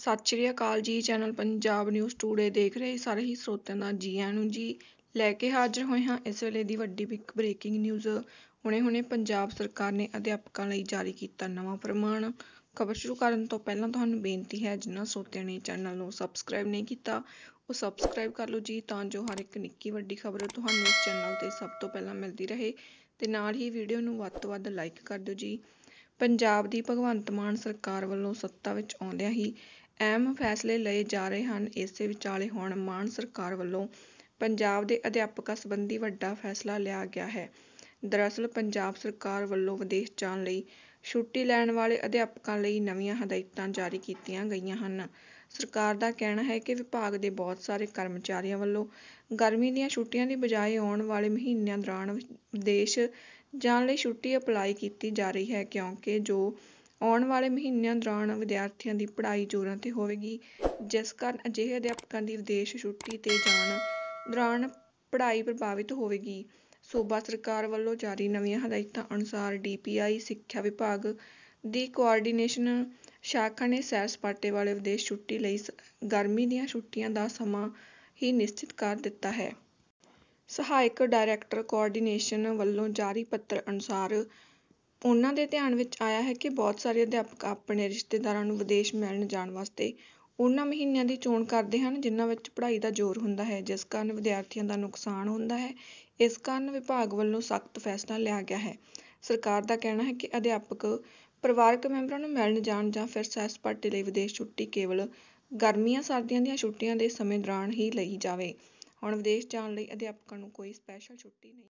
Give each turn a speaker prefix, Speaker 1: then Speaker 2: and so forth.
Speaker 1: ਸਤਿ ਸ਼੍ਰੀ ਅਕਾਲ ਜੀ channel Punjab news today ਦੇਖ ਰਹੇ ਸਾਰੇ ਹੀ ਸਰੋਤਿਆਂ ਦਾ ਜੀ ਆਇਆਂ ਨੂੰ ਜੀ ਲੈ ਕੇ ਹਾਜ਼ਰ ਹੋਏ ਹਾਂ ਇਸ ਵੇਲੇ ਦੀ ਵੱਡੀ ਬਿਗ ਬ੍ਰੇਕਿੰਗ ਨਿਊਜ਼ ਹੁਣੇ-ਹੁਣੇ ਪੰਜਾਬ ਸਰਕਾਰ ਨੇ ਅਧਿਆਪਕਾਂ ਲਈ ਜਾਰੀ ਕੀਤਾ ਨਵਾਂ ਪ੍ਰਮਾਣ ਖਬਰ ਸ਼ੁਰੂ ਕਰਨ ਤੋਂ ਪਹਿਲਾਂ ਤੁਹਾਨੂੰ ਬੇਨਤੀ ਹੈ ਜਿਨ੍ਹਾਂ ਸਰੋਤਿਆਂ ਨੇ ਚੈਨਲ ਨੂੰ ਸਬਸਕ੍ਰਾਈਬ ਨਹੀਂ ਕੀਤਾ ਉਹ ਸਬਸਕ੍ਰਾਈਬ ਕਰ ਲਓ ਜੀ ਤਾਂ ਜੋ ਹਰ ਇੱਕ ਨਿੱਕੀ ਵੱਡੀ ਖਬਰ ਤੁਹਾਨੂੰ ਇਸ ਚੈਨਲ ਤੇ ਸਭ ਤੋਂ ਪਹਿਲਾਂ ਮਿਲਦੀ ਰਹੇ ਤੇ ਨਾਲ ਹੀ ਵੀਡੀਓ ਨੂੰ ਵੱਧ ਤੋਂ ਵੱਧ ਲਾਈਕ ਕਰ ਦਿਓ ਜੀ ਪੰਜਾਬ ਦੀ ਭਗਵੰਤ ਮਾਨ ਸਰਕਾਰ ਵੱਲੋਂ ਸੱਤਾ ਵਿੱਚ ਆਉਂਦਿਆਂ ਹੀ ਅਹਿਮ ਫੈਸਲੇ ਲਏ ਜਾ ਰਹੇ ਹਨ ਇਸੇ ਵਿਚਾਲੇ ਹੁਣ ਮਾਨ ਸਰਕਾਰ ਵੱਲੋਂ ਪੰਜਾਬ ਦੇ ਅਧਿਆਪਕਾਂ ਸੰਬੰਧੀ ਵੱਡਾ ਫੈਸਲਾ ਲਿਆ ਗਿਆ ਹੈ ਦਰਅਸਲ ਪੰਜਾਬ ਸਰਕਾਰ ਵੱਲੋਂ ਵਿਦੇਸ਼ ਜਾਣ ਲਈ ਛੁੱਟੀ ਲੈਣ ਵਾਲੇ ਅਧਿਆਪਕਾਂ ਲਈ ਨਵੀਆਂ ਹਦਾਇਤਾਂ ਜਾਰੀ ਕੀਤੀਆਂ ਗਈਆਂ ਹਨ ਸਰਕਾਰ ਦਾ ਕਹਿਣਾ ਹੈ ਕਿ ਵਿਭਾਗ ਦੇ ਬਹੁਤ ਸਾਰੇ ਕਰਮਚਾਰੀਆਂ ਵੱਲੋਂ ਗਰਮੀ ਦੀਆਂ ਛੁੱਟੀਆਂ ਦੀ ਬਜਾਏ ਆਉਣ ਵਾਲੇ ਮਹੀਨਿਆਂ ਦੌਰਾਨ ਵਿਦੇਸ਼ ਜਾਣ ਲਈ ਛੁੱਟੀ ਅਪਲਾਈ ਕੀਤੀ ਜਾ ਰਹੀ ਹੈ ਕਿਉਂਕਿ ਜੋ ਆਉਣ ਵਾਲੇ ਮਹੀਨਿਆਂ ਦੌਰਾਨ ਵਿਦਿਆਰਥੀਆਂ ਦੀ ਪੜ੍ਹਾਈ ਜ਼ੋਰਾਂ 'ਤੇ ਹੋਵੇਗੀ ਜਿਸ ਕਾਰਨ ਅਜਿਹੇ ਅਧਿਆਪਕਾਂ ਦੀ ਵਿਦੇਸ਼ ਛੁੱਟੀ 'ਤੇ ਜਾਣ ਦੌਰਾਨ ਪੜ੍ਹਾਈ ਪ੍ਰਭਾਵਿਤ ਹੋਵੇਗੀ ਸੂਬਾ ਸਰਕਾਰ ਵੱਲੋਂ ਜਾਰੀ ਨਵੀਆਂ ਹਦਾਇਤਾਂ ਅਨੁਸਾਰ ਡੀਪੀਆਈ ਸਿੱਖਿਆ ਵਿਭਾਗ ਦੀ ਕੋਆਰਡੀਨੇਸ਼ਨ ਸ਼ਾਖਾ ਨੇ ਸੈਰ ਸਪਾਟੇ ਵਾਲੇ ਵਿਦੇਸ਼ ਛੁੱਟੀ ਲਈ ਗਰਮੀ ਦੀਆਂ ਛੁੱਟੀਆਂ ਦਾ ਸਮਾਂ ਹੀ ਨਿਸ਼ਚਿਤ ਕਰ ਦਿੱਤਾ ਹੈ ਸਹਾਇਕ ਡਾਇਰੈਕਟਰ ਕੋਆਰਡੀਨੇਸ਼ਨ ਵੱਲੋਂ ਜਾਰੀ ਪੱਤਰ ਅਨੁਸਾਰ ਉਹਨਾਂ ਦੇ ਧਿਆਨ ਵਿੱਚ ਆਇਆ ਹੈ ਕਿ ਬਹੁਤ ਸਾਰੇ ਅਧਿਆਪਕ ਆਪਣੇ ਰਿਸ਼ਤੇਦਾਰਾਂ ਨੂੰ ਵਿਦੇਸ਼ ਮਿਲਣ ਜਾਣ ਵਾਸਤੇ ਉਹਨਾਂ ਮਹੀਨਿਆਂ ਦੀ ਚੋਣ ਕਰਦੇ ਹਨ ਜਿਨ੍ਹਾਂ ਵਿੱਚ ਪੜ੍ਹਾਈ ਦਾ ਜ਼ੋਰ ਹੁੰਦਾ ਹੈ ਜਿਸ ਕਾਰਨ ਵਿਦਿਆਰਥੀਆਂ ਦਾ ਨੁਕਸਾਨ ਹੁੰਦਾ ਹੈ ਇਸ ਕਾਰਨ ਵਿਭਾਗ ਵੱਲੋਂ ਸਖਤ ਫੈਸਲਾ ਲਿਆ ਗਿਆ ਹੈ ਸਰਕਾਰ ਦਾ ਕਹਿਣਾ ਹੈ ਕਿ ਅਧਿਆਪਕ ਪਰਿਵਾਰਕ ਮੈਂਬਰਾਂ ਨੂੰ ਮਿਲਣ ਜਾਣ ਜਾਂ ਫਿਰ ਸੈਰ ਸਪਾਟੇ ਲਈ ਵਿਦੇਸ਼ ਛੁੱਟੀ ਕੇਵਲ ਗਰਮੀਆਂ ਸਰਦੀਆਂ ਦੀਆਂ ਛੁੱਟੀਆਂ ਦੇ ਸਮੇਂ ਦੌਰਾਨ ਹੀ ਲਈ ਜਾਵੇ ਹੁਣ ਵਿਦੇਸ਼ ਜਾਣ ਲਈ ਅਧਿਆਪਕਾਂ ਨੂੰ ਕੋਈ ਸਪੈਸ਼ਲ ਛੁੱਟੀ ਨਹੀਂ